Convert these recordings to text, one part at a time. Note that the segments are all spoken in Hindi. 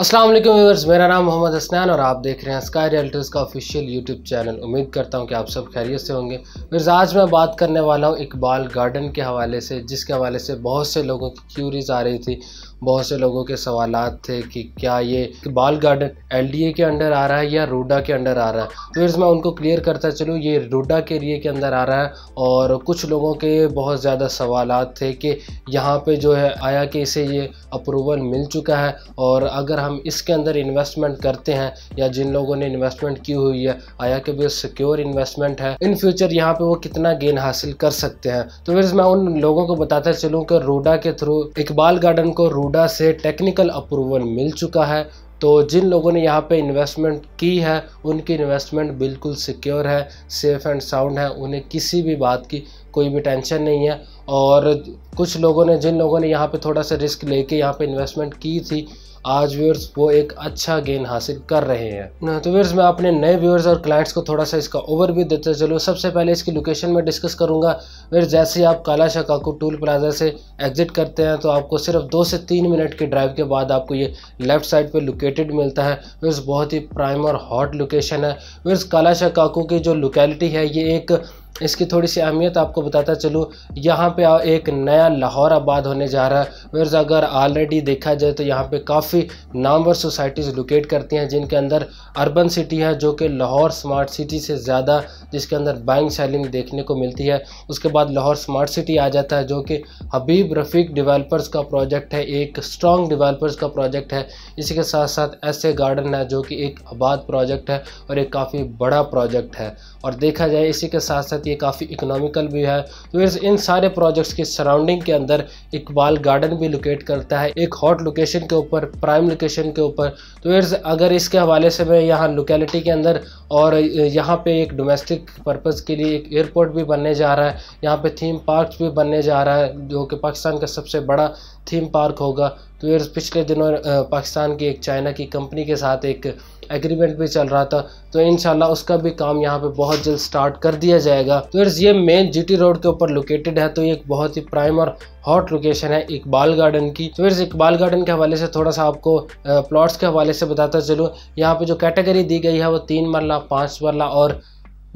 वालेकुम व्यूअर्स मेरा नाम मोहम्मद हसनैन और आप देख रहे हैं स्काई रियल्टर्स का ऑफिशियल यूट्यूब चैनल उम्मीद करता हूं कि आप सब खैरियत से होंगे वीर्स आज मैं बात करने वाला हूं इकबाल गार्डन के हवाले से जिसके हवाले से बहुत से लोगों की क्यूरीज आ रही थी बहुत से लोगों के सवाल थे कि क्या ये बाल गार्डन एल के अंडर आ रहा है या रोडा के अंडर आ रहा है तो मैं उनको क्लियर करता चलूँ ये रोडा के एरिए के अंदर आ रहा है और कुछ लोगों के बहुत ज़्यादा सवाल थे कि यहाँ पे जो है आया कि इसे ये अप्रूवल मिल चुका है और अगर हम इसके अंदर इन्वेस्टमेंट करते हैं या जिन लोगों ने इन्वेस्टमेंट की हुई है आया कि भी सिक्योर इन्वेस्टमेंट है इन फ्यूचर यहाँ पे वो कितना गेन हासिल कर सकते हैं तो फिर मैं उन लोगों को बताता चलूँ कि रोडा के थ्रू इकबाल गार्डन को रोड टूडा से टेक्निकल अप्रूवल मिल चुका है तो जिन लोगों ने यहाँ पे इन्वेस्टमेंट की है उनकी इन्वेस्टमेंट बिल्कुल सिक्योर है सेफ़ एंड साउंड है उन्हें किसी भी बात की कोई भी टेंशन नहीं है और कुछ लोगों ने जिन लोगों ने यहाँ पे थोड़ा सा रिस्क लेके यहाँ पे इन्वेस्टमेंट की थी आज व्यूअर्स वो एक अच्छा गेन हासिल कर रहे हैं तो व्यूअर्स मैं अपने नए व्यूअर्स और क्लाइंट्स को थोड़ा सा इसका ओवरव्यू देते चलूँ सबसे पहले इसकी लोकेशन में डिस्कस करूंगा फिर जैसे ही आप काला शकाकू टूल प्लाजा से एग्जिट करते हैं तो आपको सिर्फ दो से तीन मिनट के ड्राइव के बाद आपको ये लेफ्ट साइड पर लोकेटेड मिलता है व्यूअर्स बहुत ही प्राइम और हॉट लोकेशन है वीर्स काला शकाकू की जो लोकेलिटी है ये एक इसकी थोड़ी सी अहमियत आपको बताता चलूँ यहाँ पे एक नया लाहौर आबाद होने जा रहा है वर्ज अगर ऑलरेडी देखा जाए तो यहाँ पे काफ़ी नामवर सोसाइटीज़ लोकेट करती हैं जिनके अंदर अर्बन सिटी है जो कि लाहौर स्मार्ट सिटी से ज़्यादा जिसके अंदर बाइंग सेलिंग देखने को मिलती है उसके बाद लाहौर स्मार्ट सिटी आ जाता है जो कि हबीब रफ़ीक डिवेलपर्स का प्रोजेक्ट है एक स्ट्रॉन्ग डिवेलपर्स का प्रोजेक्ट है इसी के साथ साथ एस ए गार्डन है जो कि एक आबाद प्रोजेक्ट है और एक काफ़ी बड़ा प्रोजेक्ट है और देखा जाए इसी के साथ साथ सकती है काफ़ी इकोनॉमिकल भी है तो इन सारे प्रोजेक्ट्स के सराउंडिंग के अंदर इकबाल गार्डन भी लोकेट करता है एक हॉट लोकेशन के ऊपर प्राइम लोकेशन के ऊपर तो इर्स अगर इसके हवाले से मैं यहाँ लोकेलिटी के अंदर और यहाँ पे एक डोमेस्टिक पर्पज़ के लिए एक एयरपोर्ट भी बनने जा रहा है यहाँ पे थीम पार्क भी बनने जा रहा है जो कि पाकिस्तान का सबसे बड़ा थीम पार्क होगा तो पिछले दिनों पाकिस्तान की एक चाइना की कंपनी के साथ एक एग्रीमेंट भी चल रहा था तो इन उसका भी काम यहाँ पे बहुत जल्द स्टार्ट कर दिया जाएगा तो ये मेन जीटी रोड के ऊपर लोकेटेड है तो ये एक बहुत ही प्राइम और हॉट लोकेशन है इकबाल गार्डन की तो फिर इकबाल गार्डन के हवाले से थोड़ा सा आपको प्लॉट्स के हवाले से बताता चलूँ यहाँ पे जो कैटेगरी दी गई है वो तीन मरला पाँच मरला और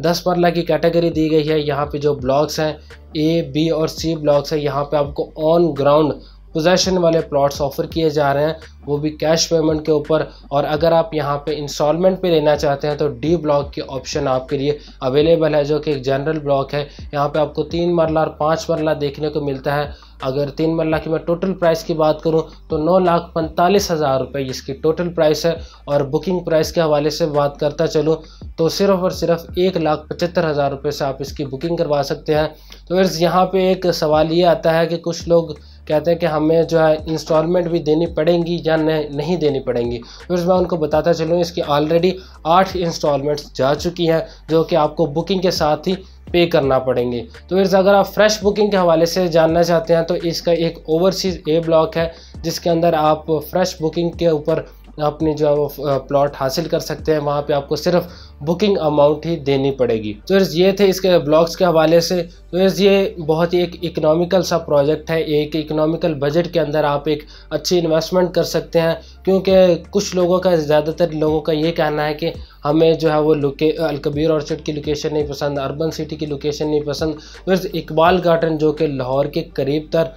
दस मरला की कैटेगरी दी गई है यहाँ पे जो ब्लॉक्स हैं ए बी और सी ब्लॉक्स हैं यहाँ पे आपको ऑन ग्राउंड पोजेशन वाले प्लॉट्स ऑफर किए जा रहे हैं वो भी कैश पेमेंट के ऊपर और अगर आप यहाँ पे इंस्टॉलमेंट पे लेना चाहते हैं तो डी ब्लॉक के ऑप्शन आपके लिए अवेलेबल है जो कि एक जनरल ब्लॉक है यहाँ पे आपको तीन मरला और पाँच मरला देखने को मिलता है अगर तीन मरला की मैं टोटल प्राइस की बात करूँ तो नौ लाख पैंतालीस हज़ार रुपये इसकी टोटल प्राइस है और बुकिंग प्राइस के हवाले से बात करता चलूँ तो सिर्फ और सिर्फ एक लाख पचहत्तर हज़ार रुपये से आप इसकी बुकिंग करवा सकते हैं तो फिर यहाँ पर एक सवाल ये आता है कि कुछ लोग कहते हैं कि हमें जो है इंस्टॉलमेंट भी देनी पड़ेंगी या नहीं देनी पड़ेंगी फिर मैं उनको बताता चलूँ इसकी ऑलरेडी आठ इंस्टॉलमेंट्स जा चुकी हैं जो कि आपको बुकिंग के साथ ही पे करना पड़ेंगे तो फिर अगर आप फ्रेश बुकिंग के हवाले से जानना चाहते हैं तो इसका एक ओवरसीज ए ब्लॉक है जिसके अंदर आप फ्रेश बुकिंग के ऊपर अपनी जो है वो प्लॉट हासिल कर सकते हैं वहाँ पे आपको सिर्फ बुकिंग अमाउंट ही देनी पड़ेगी तो ये थे इसके ब्लॉग्स के हवाले से तो ये बहुत ही एक इकोनॉमिकल सा प्रोजेक्ट है एक इकोनॉमिकल बजट के अंदर आप एक अच्छी इन्वेस्टमेंट कर सकते हैं क्योंकि कुछ लोगों का ज़्यादातर लोगों का ये कहना है कि हमें जो है वो लोके अलकबीर ऑर्चर्ड की लोकेशन नहीं पसंद अर्बन सिटी की लोकेशन नहीं पसंद बस इकबाल गार्डन जो कि लाहौर के करीब तर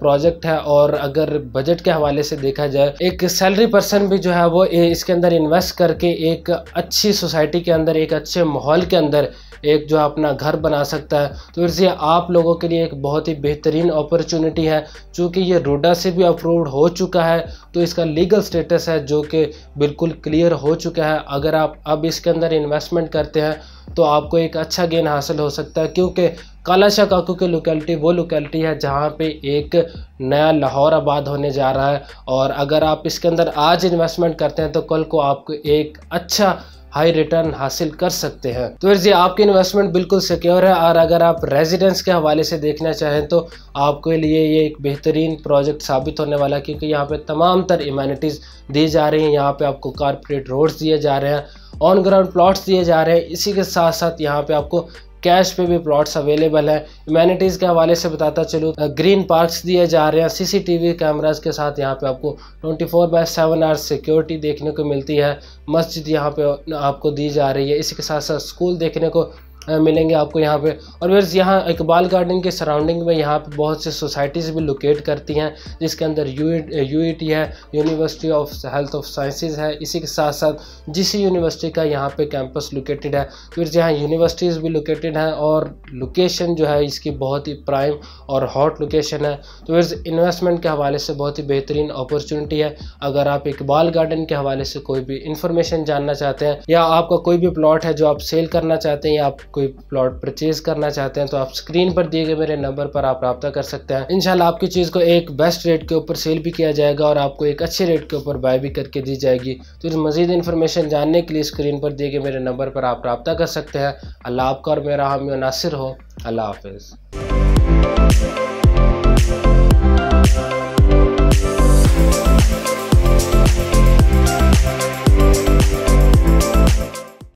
प्रोजेक्ट है और अगर बजट के हवाले से देखा जाए एक सैलरी पर्सन भी जो है वो इसके अंदर इन्वेस्ट करके एक अच्छी सोसाइटी के अंदर एक अच्छे माहौल के अंदर एक जो अपना घर बना सकता है तो फिर से आप लोगों के लिए एक बहुत ही बेहतरीन अपॉर्चुनिटी है चूँकि ये रोडा से भी अप्रूव्ड हो चुका है तो इसका लीगल स्टेटस है जो कि बिल्कुल क्लियर हो चुका है अगर आप अब इसके अंदर इन्वेस्टमेंट करते हैं तो आपको एक अच्छा गेन हासिल हो सकता है क्योंकि कालाशा काकू की लोकेलिटी वो लोकेलिटी है जहाँ पे एक नया लाहौर आबाद होने जा रहा है और अगर आप इसके अंदर आज इन्वेस्टमेंट करते हैं तो कल को आपको एक अच्छा हाई रिटर्न हासिल कर सकते हैं तो जी आपकी इन्वेस्टमेंट बिल्कुल सिक्योर है और अगर आप रेजिडेंस के हवाले से देखना चाहें तो आपके लिए ये एक बेहतरीन प्रोजेक्ट साबित होने वाला है क्योंकि यहाँ पे तमाम तर इमानिटीज़ दी जा रही हैं यहाँ पे आपको कारपोरेट रोड्स दिए जा रहे हैं ऑन ग्राउंड प्लॉट्स दिए जा रहे हैं इसी के साथ साथ यहाँ पे आपको कैश पे भी प्लॉट्स अवेलेबल हैं इम्यूनिटीज़ के हवाले से बताता चलूँ ग्रीन पार्क्स दिए जा रहे हैं सीसीटीवी कैमरास के साथ यहाँ पे आपको 24 four by seven hours security देखने को मिलती है मस्जिद यहाँ पे आपको दी जा रही है इसी के साथ साथ स्कूल देखने को मिलेंगे आपको यहाँ पे और वेज यहाँ इकबाल गार्डन के सराउंडिंग में यहाँ पे बहुत से सोसाइटीज़ भी लोकेट करती हैं जिसके अंदर यू ई टी है university of health of sciences है इसी के साथ साथ जिस यूनिवर्सिटी का यहाँ पे कैंपस लोकेटेड है फिर यहाँ यूनिवर्सिटीज़ भी लोकेटेड हैं और लोकेशन जो है इसकी बहुत ही प्राइम और हॉट लोकेशन है तो फिर इन्वेस्टमेंट के हवाले से बहुत ही बेहतरीन अपॉर्चुनिटी है अगर आप इकबाल गार्डन के हवाले से कोई भी इंफॉर्मेशन जानना चाहते हैं या आपका कोई भी प्लॉट है जो आप सेल करना चाहते हैं या आप कोई प्लॉट परचेज करना चाहते हैं तो आप स्क्रीन पर दिए गए मेरे नंबर पर आप रब्ता कर सकते हैं इनशाला आपकी चीज़ को एक बेस्ट रेट के ऊपर सेल भी किया जाएगा और आपको एक अच्छे रेट के ऊपर बाय भी करके दी जाएगी तो इस मजीद इन्फॉर्मेशन जानने के लिए स्क्रीन पर दिए गए मेरे नंबर पर आप रब्ता कर सकते हैं अल्लाह आपका और मेरा हम नासिर हो अल्लाह हाफिज़